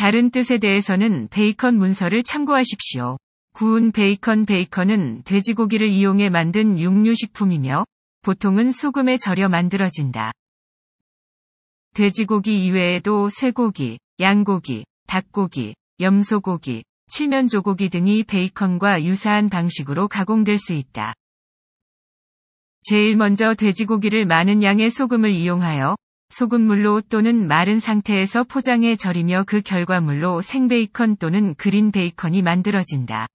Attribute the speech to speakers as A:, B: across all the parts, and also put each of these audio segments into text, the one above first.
A: 다른 뜻에 대해서는 베이컨 문서를 참고하십시오. 구운 베이컨 베이컨은 돼지고기를 이용해 만든 육류식품이며 보통은 소금에 절여 만들어진다. 돼지고기 이외에도 쇠고기, 양고기, 닭고기, 염소고기, 칠면조고기 등이 베이컨과 유사한 방식으로 가공될 수 있다. 제일 먼저 돼지고기를 많은 양의 소금을 이용하여 소금물로 또는 마른 상태에서 포장해 절이며 그 결과물로 생베이컨 또는 그린 베이컨이 만들어진다.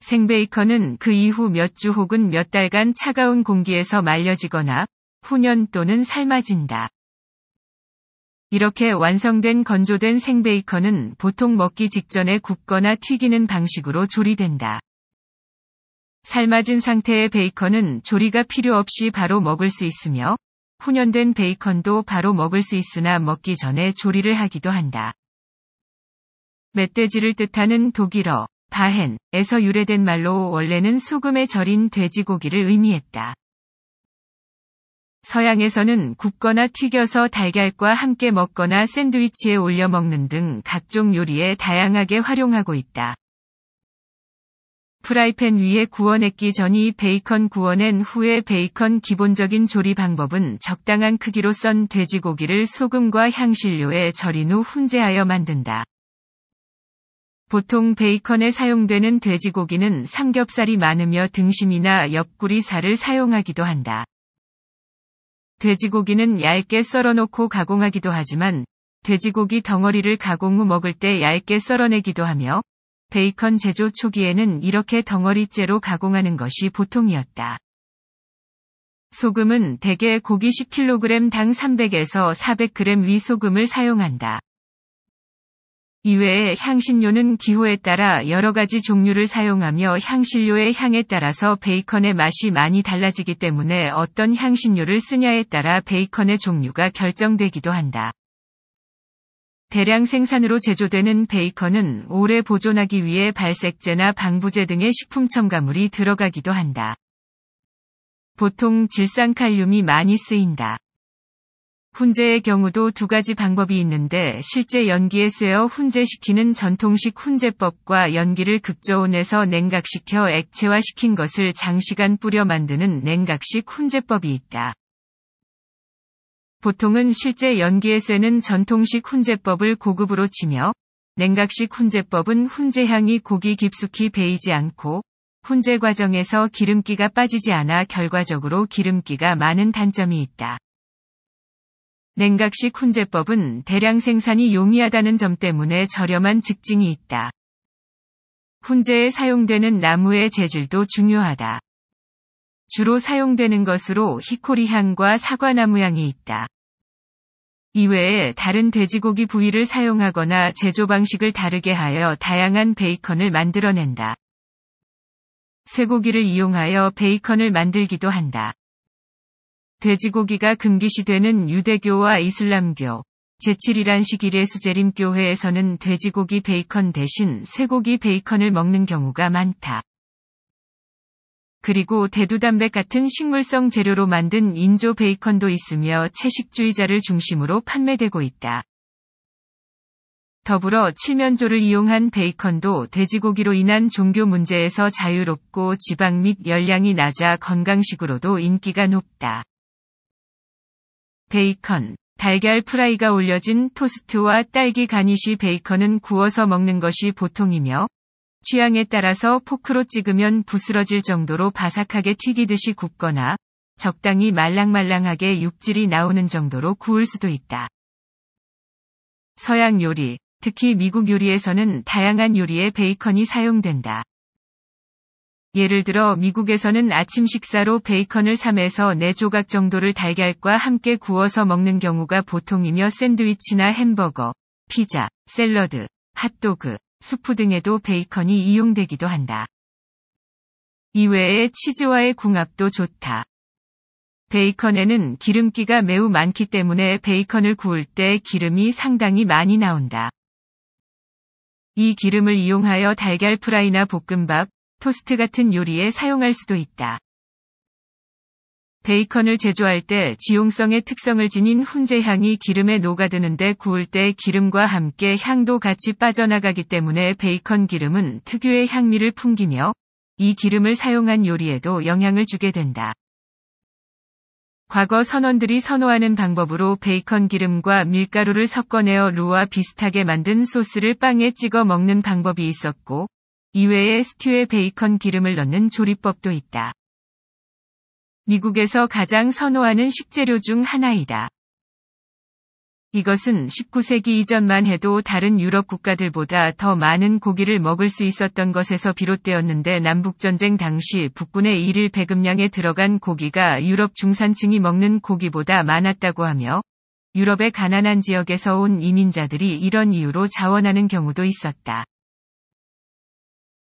A: 생베이컨은 그 이후 몇 주 혹은 몇 달간 차가운 공기에서 말려지거나 훈연 또는 삶아진다. 이렇게 완성된 건조된 생베이컨은 보통 먹기 직전에 굽거나 튀기는 방식으로 조리된다. 삶아진 상태의 베이컨은 조리가 필요 없이 바로 먹을 수 있으며 훈연된 베이컨도 바로 먹을 수 있으나 먹기 전에 조리를 하기도 한다. 멧돼지를 뜻하는 독일어 바헨에서 유래된 말로 원래는 소금에 절인 돼지고기를 의미했다. 서양에서는 굽거나 튀겨서 달걀과 함께 먹거나 샌드위치에 올려 먹는 등 각종 요리에 다양하게 활용하고 있다. 프라이팬 위에 구워냈기 전이 베이컨 구워낸 후에 베이컨 기본적인 조리 방법은 적당한 크기로 썬 돼지고기를 소금과 향신료에 절인 후 훈제하여 만든다. 보통 베이컨에 사용되는 돼지고기는 삼겹살이 많으며 등심이나 옆구리 살을 사용하기도 한다. 돼지고기는 얇게 썰어놓고 가공하기도 하지만 돼지고기 덩어리를 가공 후 먹을 때 얇게 썰어내기도 하며 베이컨 제조 초기에는 이렇게 덩어리째로 가공하는 것이 보통이었다. 소금은 대개 고기 10kg당 300에서 400g 위 소금을 사용한다. 이외에 향신료는 기호에 따라 여러 가지 종류를 사용하며 향신료의 향에 따라서 베이컨의 맛이 많이 달라지기 때문에 어떤 향신료를 쓰냐에 따라 베이컨의 종류가 결정되기도 한다. 대량 생산으로 제조되는 베이컨은 오래 보존하기 위해 발색제나 방부제 등의 식품 첨가물이 들어가기도 한다. 보통 질산칼륨이 많이 쓰인다. 훈제의 경우도 두 가지 방법이 있는데 실제 연기에 쓰여 훈제시키는 전통식 훈제법과 연기를 극저온에서 냉각시켜 액체화시킨 것을 장시간 뿌려 만드는 냉각식 훈제법이 있다. 보통은 실제 연기에 쓰는 전통식 훈제법을 고급으로 치며 냉각식 훈제법은 훈제향이 고기 깊숙이 배이지 않고 훈제 과정에서 기름기가 빠지지 않아 결과적으로 기름기가 많은 단점이 있다. 냉각식 훈제법은 대량 생산이 용이하다는 점 때문에 저렴한 직징이 있다. 훈제에 사용되는 나무의 재질도 중요하다. 주로 사용되는 것으로 히코리향과 사과나무향이 있다. 이외에 다른 돼지고기 부위를 사용하거나 제조 방식을 다르게 하여 다양한 베이컨을 만들어낸다. 쇠고기를 이용하여 베이컨을 만들기도 한다. 돼지고기가 금기시되는 유대교와 이슬람교, 제7이란 시기의 수제림 교회에서는 돼지고기 베이컨 대신 쇠고기 베이컨을 먹는 경우가 많다. 그리고 대두단백 같은 식물성 재료로 만든 인조 베이컨도 있으며 채식주의자를 중심으로 판매되고 있다. 더불어 칠면조를 이용한 베이컨도 돼지고기로 인한 종교 문제에서 자유롭고 지방 및 열량이 낮아 건강식으로도 인기가 높다. 베이컨 달걀 프라이가 올려진 토스트와 딸기 가니시 베이컨은 구워서 먹는 것이 보통이며 취향에 따라서 포크로 찍으면 부스러질 정도로 바삭하게 튀기듯이 굽거나 적당히 말랑말랑하게 육질이 나오는 정도로 구울 수도 있다. 서양 요리, 특히 미국 요리에서는 다양한 요리에 베이컨이 사용된다. 예를 들어 미국에서는 아침 식사로 베이컨을 3에서 4조각 정도를 달걀과 함께 구워서 먹는 경우가 보통이며 샌드위치나 햄버거, 피자, 샐러드, 핫도그, 수프 등에도 베이컨이 이용되기도 한다. 이외에 치즈와의 궁합도 좋다. 베이컨에는 기름기가 매우 많기 때문에 베이컨을 구울 때 기름이 상당히 많이 나온다. 이 기름을 이용하여 달걀 프라이나 볶음밥, 토스트 같은 요리에 사용할 수도 있다. 베이컨을 제조할 때 지용성의 특성을 지닌 훈제향이 기름에 녹아드는데 구울 때 기름과 함께 향도 같이 빠져나가기 때문에 베이컨 기름은 특유의 향미를 풍기며 이 기름을 사용한 요리에도 영향을 주게 된다. 과거 선원들이 선호하는 방법으로 베이컨 기름과 밀가루를 섞어내어 루와 비슷하게 만든 소스를 빵에 찍어 먹는 방법이 있었고, 이외에 스튜에 베이컨 기름을 넣는 조리법도 있다. 미국에서 가장 선호하는 식재료 중 하나이다. 이것은 19세기 이전만 해도 다른 유럽 국가들보다 더 많은 고기를 먹을 수 있었던 것에서 비롯되었는데 남북전쟁 당시 북군의 1일 배급량에 들어간 고기가 유럽 중산층이 먹는 고기보다 많았다고 하며 유럽의 가난한 지역에서 온 이민자들이 이런 이유로 자원하는 경우도 있었다.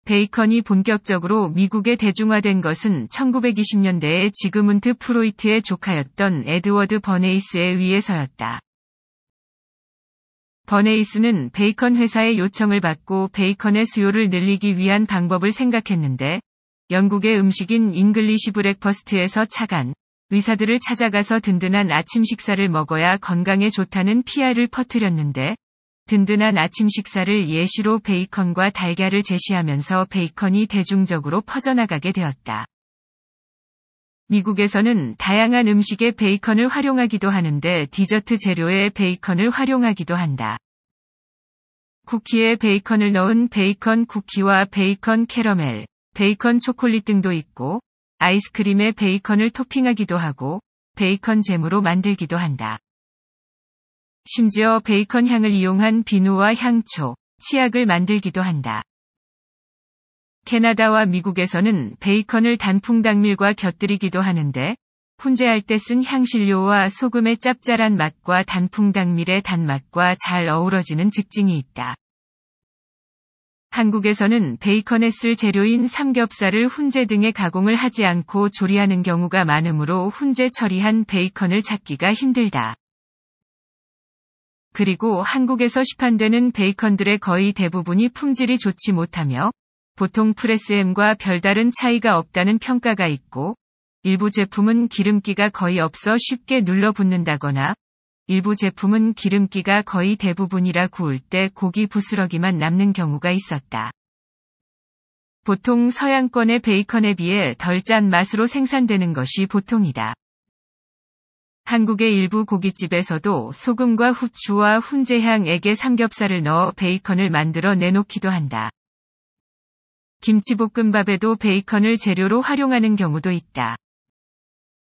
A: 베이컨이 본격적으로 미국에 대중화된 것은 1920년대에 지그문트 프로이트의 조카였던 에드워드 버네이스에 의해서였다. 버네이스는 베이컨 회사의 요청을 받고 베이컨의 수요를 늘리기 위한 방법을 생각했는데 영국의 음식인 잉글리시 브렉퍼스트에서 차간 의사들을 찾아가서 든든한 아침 식사를 먹어야 건강에 좋다는 PR을 퍼뜨렸는데 든든한 아침 식사를 예시로 베이컨과 달걀을 제시하면서 베이컨이 대중적으로 퍼져나가게 되었다. 미국에서는 다양한 음식에 베이컨을 활용하기도 하는데 디저트 재료에 베이컨을 활용하기도 한다. 쿠키에 베이컨을 넣은 베이컨 쿠키와 베이컨 캐러멜, 베이컨 초콜릿 등도 있고 아이스크림에 베이컨을 토핑하기도 하고 베이컨 잼으로 만들기도 한다. 심지어 베이컨 향을 이용한 비누와 향초, 치약을 만들기도 한다. 캐나다와 미국에서는 베이컨을 단풍당밀과 곁들이기도 하는데 훈제할 때 쓴 향신료와 소금의 짭짤한 맛과 단풍당밀의 단맛과 잘 어우러지는 특징이 있다. 한국에서는 베이컨에 쓸 재료인 삼겹살을 훈제 등의 가공을 하지 않고 조리하는 경우가 많으므로 훈제 처리한 베이컨을 찾기가 힘들다. 그리고 한국에서 시판되는 베이컨들의 거의 대부분이 품질이 좋지 못하며 보통 프레스엠과 별다른 차이가 없다는 평가가 있고 일부 제품은 기름기가 거의 없어 쉽게 눌러붙는다거나 일부 제품은 기름기가 거의 대부분이라 구울 때 고기 부스러기만 남는 경우가 있었다. 보통 서양권의 베이컨에 비해 덜 짠 맛으로 생산되는 것이 보통이다. 한국의 일부 고깃집에서도 소금과 후추와 훈제향액에 삼겹살을 넣어 베이컨을 만들어 내놓기도 한다. 김치볶음밥에도 베이컨을 재료로 활용하는 경우도 있다.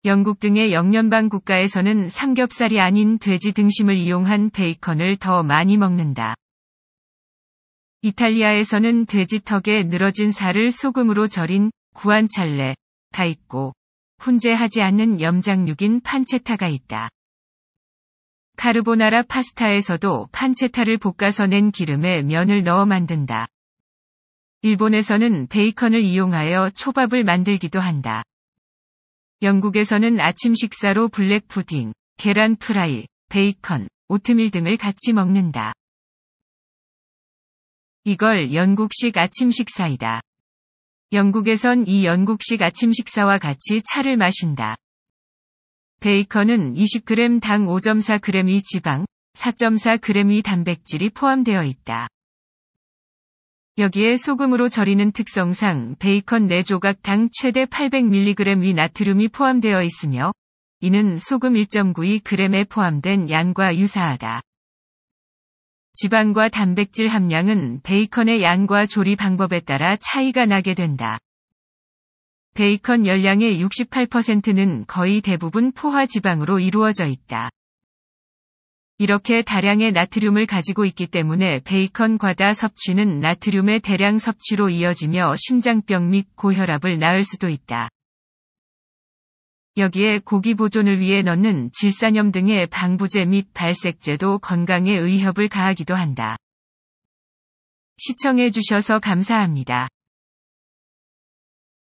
A: 영국 등의 영년방 국가에서는 삼겹살이 아닌 돼지 등심을 이용한 베이컨을 더 많이 먹는다. 이탈리아에서는 돼지턱에 늘어진 살을 소금으로 절인 구안찰레가 있고 훈제하지 않는 염장육인 판체타가 있다. 카르보나라 파스타에서도 판체타를 볶아서 낸 기름에 면을 넣어 만든다. 일본에서는 베이컨을 이용하여 초밥을 만들기도 한다. 영국에서는 아침 식사로 블랙 푸딩, 계란 프라이, 베이컨, 오트밀 등을 같이 먹는다. 이걸 영국식 아침 식사이다. 영국에선 이 영국식 아침 식사와 같이 차를 마신다. 베이컨은 20g 당 5.4g이 지방, 4.4g이 단백질이 포함되어 있다. 여기에 소금으로 절이는 특성상 베이컨 4조각 당 최대 800mg의 나트륨이 포함되어 있으며 이는 소금 1.92g에 포함된 양과 유사하다. 지방과 단백질 함량은 베이컨의 양과 조리 방법에 따라 차이가 나게 된다. 베이컨 열량의 68%는 거의 대부분 포화 지방으로 이루어져 있다. 이렇게 다량의 나트륨을 가지고 있기 때문에 베이컨 과다 섭취는 나트륨의 대량 섭취로 이어지며 심장병 및 고혈압을 낳을 수도 있다. 여기에 고기 보존을 위해 넣는 질산염 등의 방부제 및 발색제도 건강에 의협을 가하기도 한다. 시청해주셔서 감사합니다.